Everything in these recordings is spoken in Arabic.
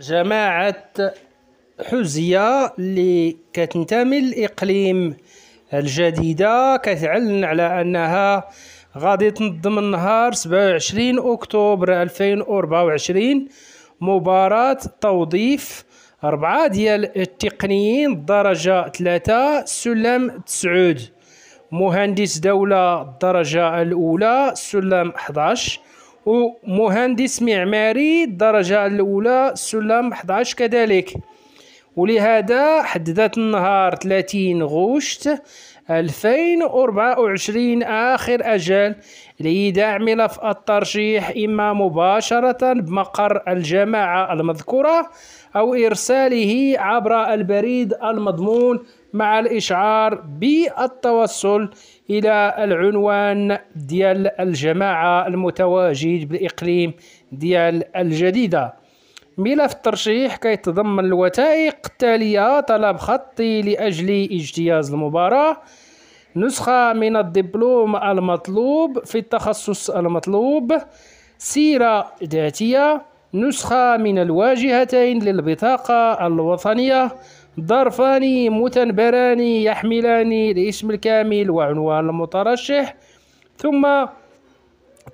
جماعة حزية اللي كتنتمي للإقليم الجديدة كتعلن على أنها غادي تنظم النهار 27 أكتوبر 2024 مباراة توظيف أربعة ديال التقنيين درجة ثلاثة سلم تسعود مهندس دولة الدرجة الأولى سلم 11 ومهندس معماري الدرجة الأولى سلم 11 كذلك ولهذا حددت النهار 30 غشت 2024 آخر أجل لإيداع ملف الترشيح إما مباشرة بمقر الجماعة المذكورة أو إرساله عبر البريد المضمون مع الإشعار بالتوصل إلى العنوان ديال الجماعة المتواجد بالإقليم ديال الجديدة ملف الترشيح كيتضمن الوثائق التالية طلب خطي لأجل اجتياز المباراة نسخة من الدبلوم المطلوب في التخصص المطلوب سيرة ذاتية نسخة من الواجهتين للبطاقة الوطنية ظرفان متنبران يحملان الاسم الكامل وعنوان المترشح ثم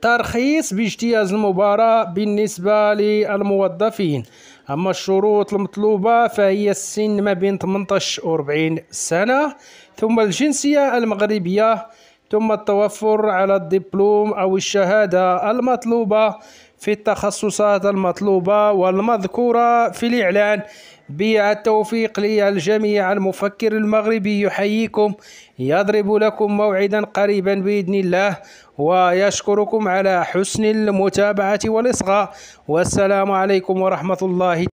ترخيص باجتياز المباراة بالنسبة للموظفين أما الشروط المطلوبة فهي السن ما بين 18 و 40 سنة ثم الجنسية المغربية ثم التوفر على الدبلوم أو الشهادة المطلوبة في التخصصات المطلوبة والمذكورة في الإعلان بالتوفيق للجميع المفكر المغربي يحييكم يضرب لكم موعدا قريبا بإذن الله ويشكركم على حسن المتابعة والإصغاء والسلام عليكم ورحمة الله